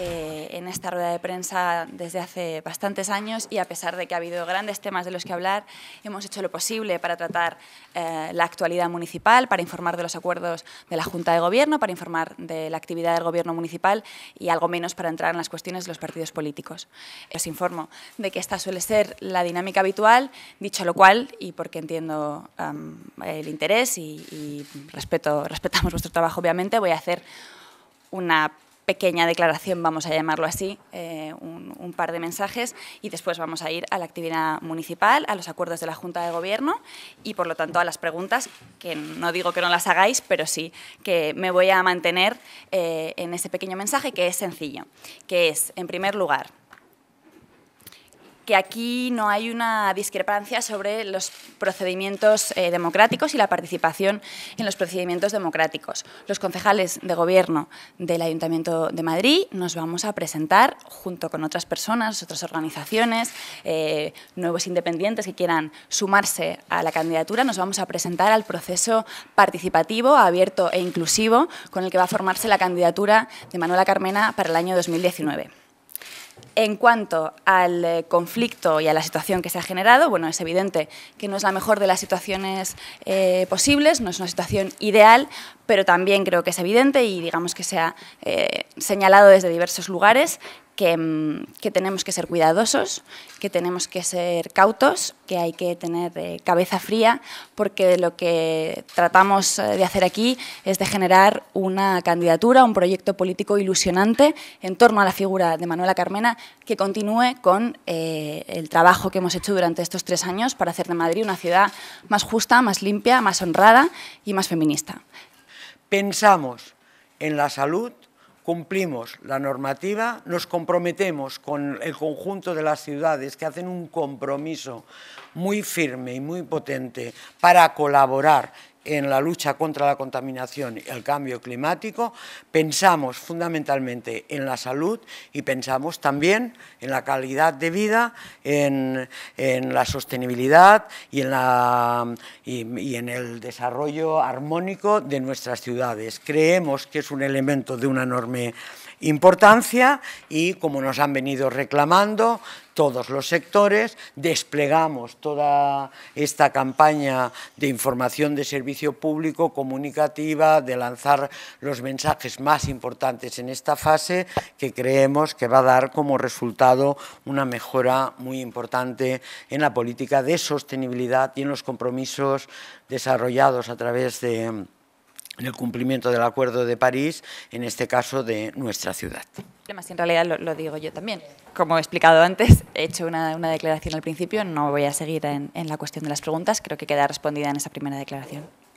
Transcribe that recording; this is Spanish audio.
Eh, en esta rueda de prensa desde hace bastantes años y a pesar de que ha habido grandes temas de los que hablar, hemos hecho lo posible para tratar eh, la actualidad municipal, para informar de los acuerdos de la Junta de Gobierno, para informar de la actividad del Gobierno municipal y algo menos para entrar en las cuestiones de los partidos políticos. Os informo de que esta suele ser la dinámica habitual, dicho lo cual, y porque entiendo el interés y, y respeto, respetamos vuestro trabajo, obviamente, voy a hacer una pequeña declaración, vamos a llamarlo así, eh, un, par de mensajes y después vamos a ir a la actividad municipal, a los acuerdos de la Junta de Gobierno y por lo tanto a las preguntas, que no digo que no las hagáis, pero sí que me voy a mantener eh, en ese pequeño mensaje que es sencillo, que es, en primer lugar, que aquí no hay una discrepancia sobre los procedimientos eh, democráticos y la participación en los procedimientos democráticos. Los concejales de gobierno del Ayuntamiento de Madrid nos vamos a presentar junto con otras personas, otras organizaciones, eh, nuevos independientes que quieran sumarse a la candidatura, nos vamos a presentar al proceso participativo, abierto e inclusivo con el que va a formarse la candidatura de Manuela Carmena para el año 2019. En cuanto al eh, conflicto y a la situación que se ha generado, bueno, es evidente que no es la mejor de las situaciones eh, posibles, no es una situación ideal, pero también creo que es evidente y digamos que se ha eh, señalado desde diversos lugares Mm, que, tenemos que ser cuidadosos, que tenemos que ser cautos, que hay que tener eh, cabeza fría, porque lo que tratamos eh, de hacer aquí es de generar una candidatura, un proyecto político ilusionante en torno a la figura de Manuela Carmena, que continúe con eh, el trabajo que hemos hecho durante estos tres años para hacer de Madrid una ciudad más justa, más limpia, más honrada y más feminista. Pensamos en la salud cumplimos la normativa, nos comprometemos con el conjunto de las ciudades que hacen un compromiso muy firme y muy potente para colaborar en la lucha contra la contaminación y el cambio climático, pensamos fundamentalmente en la salud y pensamos también en la calidad de vida, en, la sostenibilidad y en el desarrollo armónico de nuestras ciudades. Creemos que es un elemento de una enorme importancia y, como nos han venido reclamando, todos los sectores, desplegamos toda esta campaña de información de servicio público, comunicativa, de lanzar los mensajes más importantes en esta fase, que creemos que va a dar como resultado una mejora muy importante en la política de sostenibilidad y en los compromisos desarrollados a través de en el cumplimiento del Acuerdo de París, en este caso de nuestra ciudad. En realidad lo, digo yo también. Como he explicado antes, he hecho una, declaración al principio, no voy a seguir en la cuestión de las preguntas, creo que queda respondida en esa primera declaración.